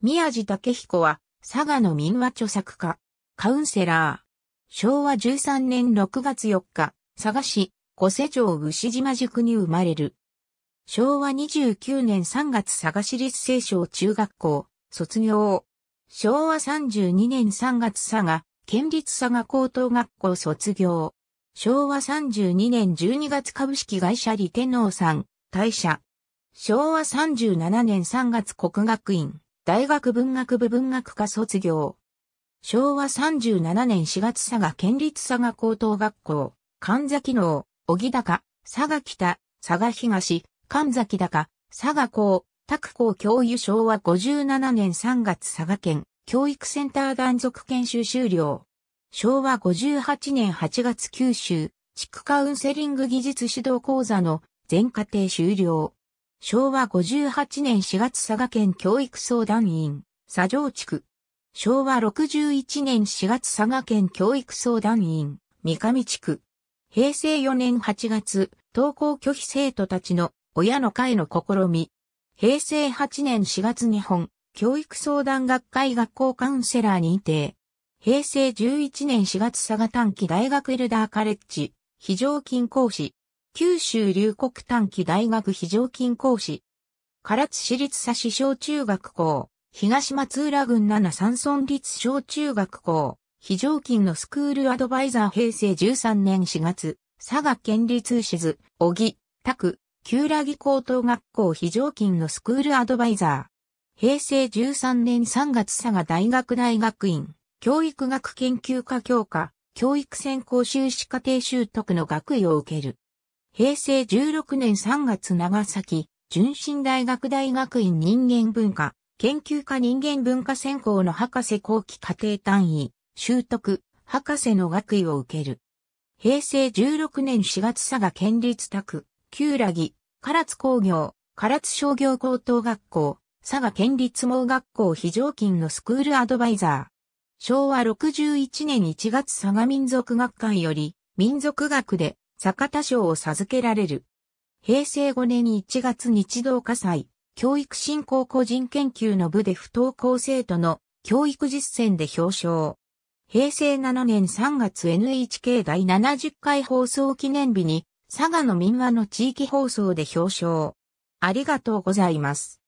宮地武彦は、佐賀の民話著作家、カウンセラー。昭和13年6月4日、佐賀市、小瀬町牛島宿に生まれる。昭和29年3月佐賀市立聖章中学校、卒業。昭和32年3月佐賀、県立佐賀高等学校卒業。昭和32年12月株式会社李天皇さん、退社。昭和37年3月国学院。大学文学部文学科卒業。昭和37年4月佐賀県立佐賀高等学校、神崎能、小木高、佐賀北、佐賀東、神崎高、佐賀高、拓高教諭昭和57年3月佐賀県、教育センター断続研修終了。昭和58年8月九州、地区カウンセリング技術指導講座の全課程終了。昭和58年4月佐賀県教育相談員、佐城地区。昭和61年4月佐賀県教育相談員、三上地区。平成4年8月、登校拒否生徒たちの親の会の試み。平成8年4月日本、教育相談学会学校カウンセラー認定。平成11年4月佐賀短期大学エルダーカレッジ、非常勤講師。九州留国短期大学非常勤講師。唐津市立佐市小中学校、東松浦郡七三村立小中学校、非常勤のスクールアドバイザー平成13年4月、佐賀県立市図、小木、拓、旧良木高等学校非常勤のスクールアドバイザー。平成13年3月佐賀大学大学院、教育学研究科教科、教育専攻修士課程習得の学位を受ける。平成16年3月長崎、純真大学大学院人間文化、研究科人間文化専攻の博士後期課程単位、習得、博士の学位を受ける。平成16年4月佐賀県立宅旧良木、唐津工業、唐津商業高等学校、佐賀県立盲学校非常勤のスクールアドバイザー。昭和61年1月佐賀民族学会より、民族学で坂田賞を授けられる。平成5年1月日動火災、教育振興個人研究の部で不登校生徒の教育実践で表彰。平成7年3月 NHK 第70回放送記念日に佐賀の民話の地域放送で表彰。ありがとうございます。